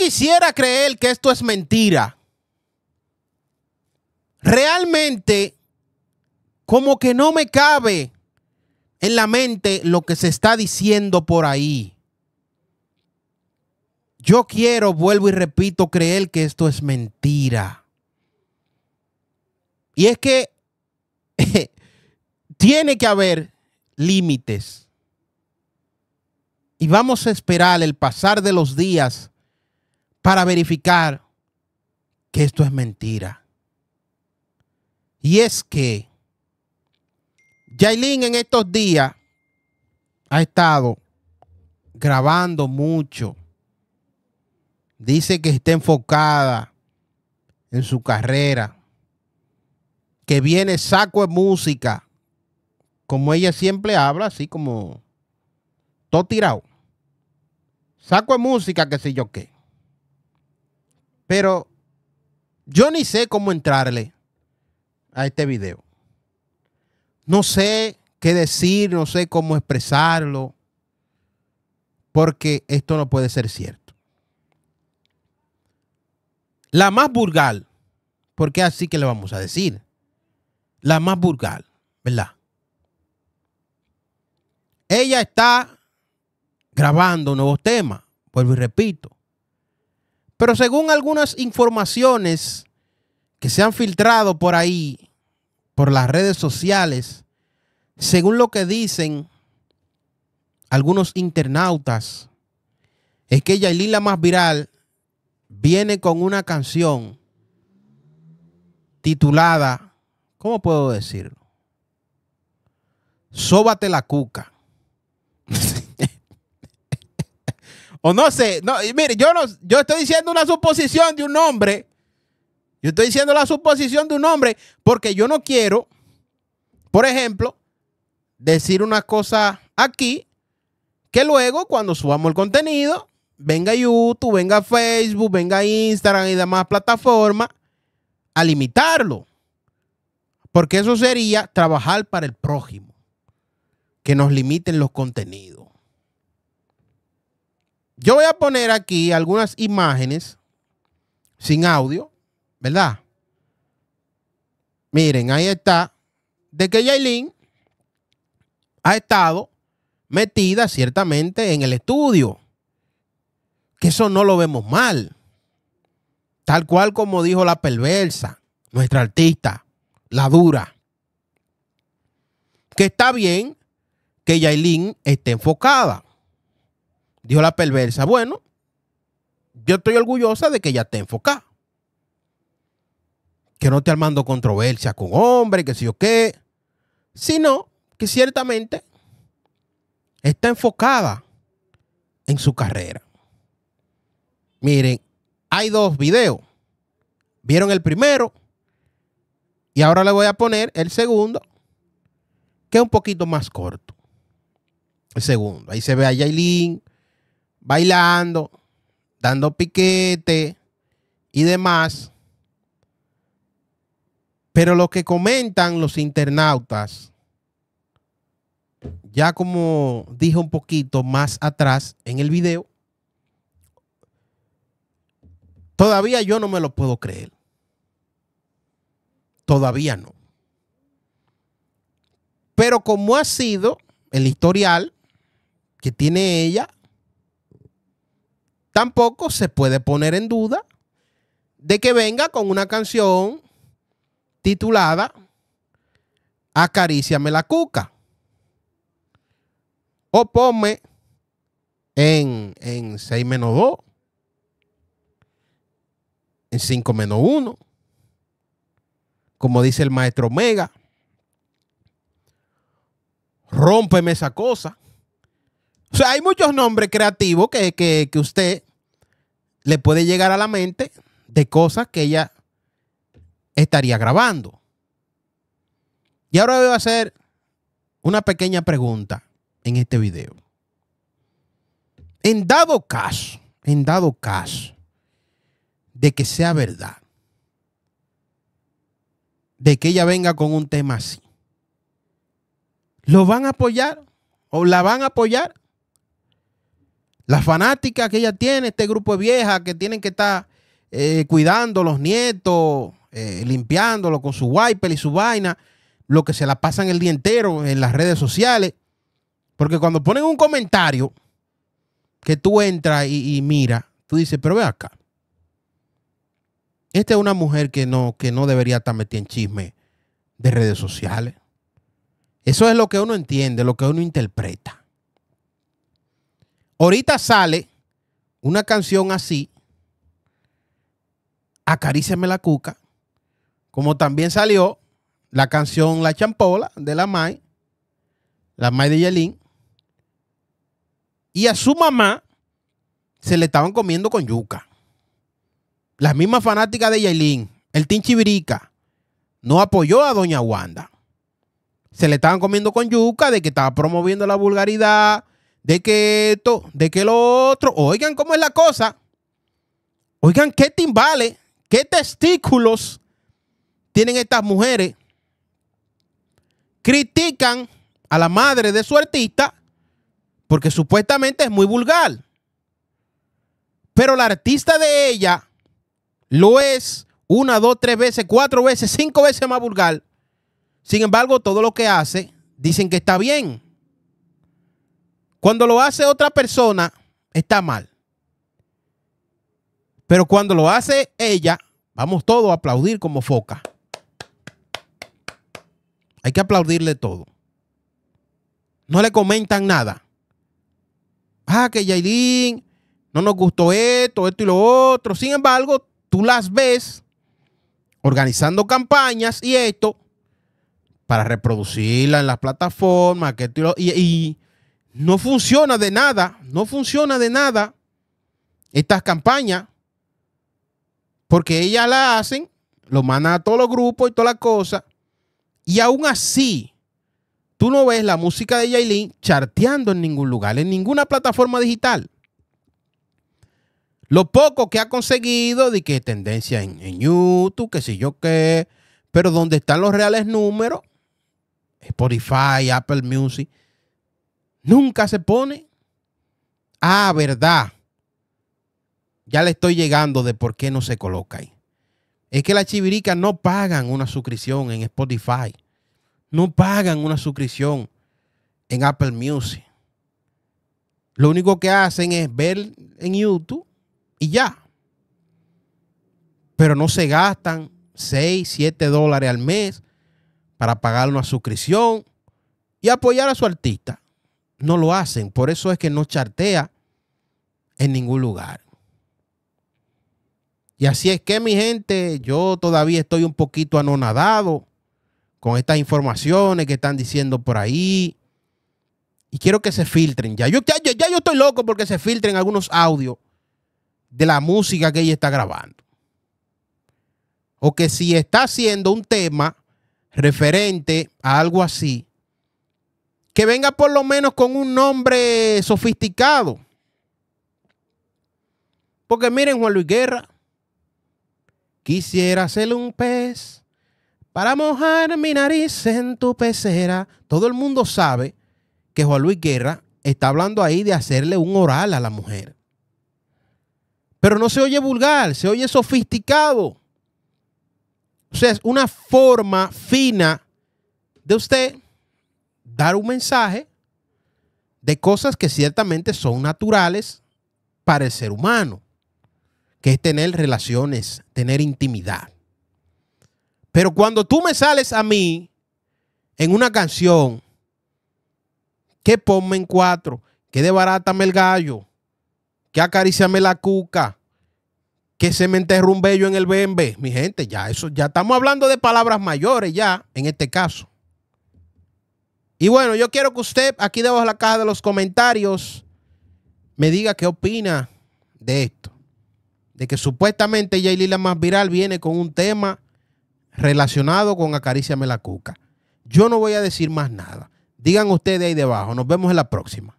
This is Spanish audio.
quisiera creer que esto es mentira. Realmente, como que no me cabe en la mente lo que se está diciendo por ahí. Yo quiero, vuelvo y repito, creer que esto es mentira. Y es que tiene que haber límites. Y vamos a esperar el pasar de los días para verificar que esto es mentira. Y es que Jailin en estos días ha estado grabando mucho. Dice que está enfocada en su carrera, que viene saco de música, como ella siempre habla, así como todo tirado. Saco de música, que sé yo qué. Pero yo ni sé cómo entrarle a este video. No sé qué decir, no sé cómo expresarlo, porque esto no puede ser cierto. La más vulgar, porque así que le vamos a decir, la más vulgar, ¿verdad? Ella está grabando nuevos temas, vuelvo y repito. Pero según algunas informaciones que se han filtrado por ahí, por las redes sociales, según lo que dicen algunos internautas, es que Yailin la más viral viene con una canción titulada, ¿cómo puedo decirlo? Sóbate la cuca. O no sé, no, mire, yo no, yo estoy diciendo una suposición de un hombre. Yo estoy diciendo la suposición de un hombre porque yo no quiero, por ejemplo, decir una cosa aquí que luego cuando subamos el contenido, venga YouTube, venga Facebook, venga Instagram y demás plataformas a limitarlo. Porque eso sería trabajar para el prójimo, que nos limiten los contenidos. Yo voy a poner aquí algunas imágenes sin audio, ¿verdad? Miren, ahí está. De que Yailin ha estado metida ciertamente en el estudio. Que eso no lo vemos mal. Tal cual como dijo la perversa, nuestra artista, la dura. Que está bien que Yailin esté enfocada. Dijo la perversa, bueno, yo estoy orgullosa de que ella te enfocada. Que no esté armando controversia con hombres, que sé o qué. Sino que ciertamente está enfocada en su carrera. Miren, hay dos videos. Vieron el primero y ahora le voy a poner el segundo, que es un poquito más corto. El segundo. Ahí se ve a Yailin bailando, dando piquete y demás. Pero lo que comentan los internautas, ya como dije un poquito más atrás en el video, todavía yo no me lo puedo creer. Todavía no. Pero como ha sido el historial que tiene ella Tampoco se puede poner en duda de que venga con una canción titulada Acaríciame la cuca. O ponme en, 6 menos 2, en 5 menos 1, como dice el maestro Omega. Rompeme esa cosa. O sea, hay muchos nombres creativos que, que, que usted le puede llegar a la mente de cosas que ella estaría grabando. Y ahora voy a hacer una pequeña pregunta en este video. En dado caso, en dado caso de que sea verdad, de que ella venga con un tema así, ¿lo van a apoyar o la van a apoyar? La fanáticas que ella tiene, este grupo de viejas que tienen que estar eh, cuidando los nietos, eh, limpiándolo con su wiper y su vaina, lo que se la pasan el día entero en las redes sociales. Porque cuando ponen un comentario que tú entras y, miras, mira, tú dices, pero ve acá. Esta es una mujer que no, que no debería estar metida en chisme de redes sociales. Eso es lo que uno entiende, lo que uno interpreta. Ahorita sale una canción así, Acaríceme la cuca, como también salió la canción La Champola de la May, la May de Yelín, y a su mamá se le estaban comiendo con yuca. Las mismas fanáticas de Yailin, el Tinchibirica, no apoyó a Doña Wanda. Se le estaban comiendo con yuca de que estaba promoviendo la vulgaridad, de que esto, de que lo otro. Oigan cómo es la cosa. Oigan qué timbales, qué testículos tienen estas mujeres. Critican a la madre de su artista porque supuestamente es muy vulgar. Pero la artista de ella lo es una, dos, tres veces, cuatro veces, cinco veces más vulgar. Sin embargo, todo lo que hace dicen que está bien. Cuando lo hace otra persona, está mal. Pero cuando lo hace ella, vamos todos a aplaudir como foca. Hay que aplaudirle todo. No le comentan nada. Ah, que Yailin, no nos gustó esto, esto y lo otro. Sin embargo, tú las ves organizando campañas y esto para reproducirla en las plataformas, que y no funciona de nada, no funciona de nada estas campañas, porque ellas la hacen, lo mandan a todos los grupos y todas las cosas, y aún así, tú no ves la música de Yailin charteando en ningún lugar, en ninguna plataforma digital. Lo poco que ha conseguido de que tendencia en, YouTube, que sé yo qué, pero donde están los reales números, Spotify, Apple Music, Nunca se pone. Ah, verdad. Ya le estoy llegando de por qué no se coloca ahí. Es que las chiviricas no pagan una suscripción en Spotify. No pagan una suscripción en Apple Music. Lo único que hacen es ver en YouTube y ya. Pero no se gastan 6, 7 dólares al mes para pagar una suscripción y apoyar a su artista no lo hacen. Por eso es que no chartea en ningún lugar. Y así es que mi gente, yo todavía estoy un poquito anonadado con estas informaciones que están diciendo por ahí. Y quiero que se filtren. Ya yo, ya, yo estoy loco porque se filtren algunos audios de la música que ella está grabando. O que si está haciendo un tema referente a algo así, que venga por lo menos con un nombre sofisticado. Porque miren, Juan Luis Guerra, quisiera hacerle un pez para mojar mi nariz en tu pecera. Todo el mundo sabe que Juan Luis Guerra está hablando ahí de hacerle un oral a la mujer. Pero no se oye vulgar, se oye sofisticado. O sea, es una forma fina de usted dar un mensaje de cosas que ciertamente son naturales para el ser humano, que es tener relaciones, tener intimidad. Pero cuando tú me sales a mí en una canción, que ponme en cuatro, que debarátame el gallo, que acariciame la cuca, que se me enterrumbe yo en el bembe, mi gente, ya eso, ya estamos hablando de palabras mayores ya, en este caso. Y bueno, yo quiero que usted aquí debajo de la caja de los comentarios me diga qué opina de esto. De que supuestamente Lila más viral viene con un tema relacionado con Acaríciame la Cuca. Yo no voy a decir más nada. Digan ustedes ahí debajo. Nos vemos en la próxima.